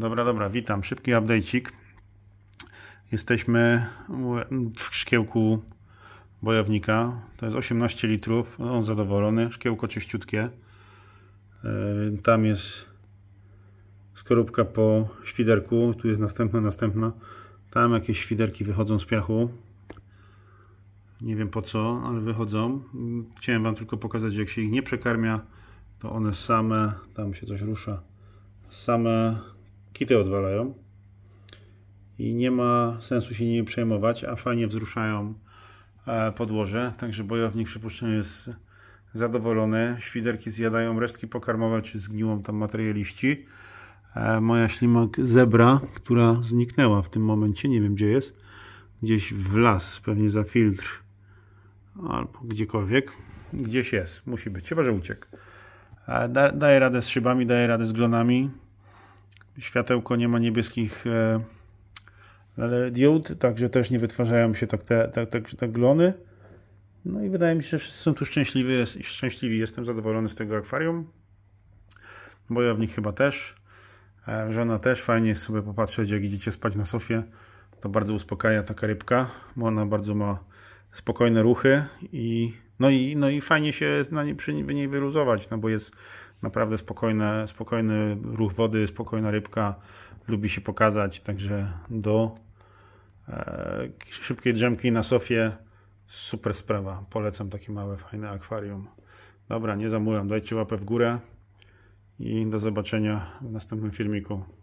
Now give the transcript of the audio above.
Dobra, dobra, witam. Szybki update'cik. Jesteśmy w szkiełku bojownika. To jest 18 litrów. On zadowolony. Szkiełko czyściutkie. E, tam jest skorupka po świderku. Tu jest następna, następna. Tam jakieś świderki wychodzą z piachu. Nie wiem po co, ale wychodzą. Chciałem Wam tylko pokazać, jak się ich nie przekarmia, to one same, tam się coś rusza, same kity odwalają i nie ma sensu się nimi przejmować, a fajnie wzruszają e, podłoże, także bojownik przypuszczalnie jest zadowolony. Świderki zjadają resztki pokarmowe czy zgniłą tam materię liści. E, moja ślimak zebra, która zniknęła w tym momencie, nie wiem gdzie jest, gdzieś w las, pewnie za filtr albo gdziekolwiek, gdzieś jest, musi być, chyba że uciekł. E, daje radę z szybami, daje radę z glonami światełko nie ma niebieskich e, diod, także też nie wytwarzają się tak te, tak, tak, tak glony. No i wydaje mi się, że wszyscy są tu szczęśliwi, jest, szczęśliwi. Jestem zadowolony z tego akwarium. Bojownik chyba też. E, żona też. Fajnie jest sobie popatrzeć, jak idziecie spać na sofie. To bardzo uspokaja taka rybka, bo ona bardzo ma spokojne ruchy i no i, no i fajnie się na nie, przy niej wyluzować, no bo jest naprawdę spokojne, spokojny ruch wody, spokojna rybka, lubi się pokazać, także do e, szybkiej drzemki na sofie super sprawa. Polecam takie małe, fajne akwarium. Dobra, nie zamulam, dajcie łapę w górę i do zobaczenia w następnym filmiku.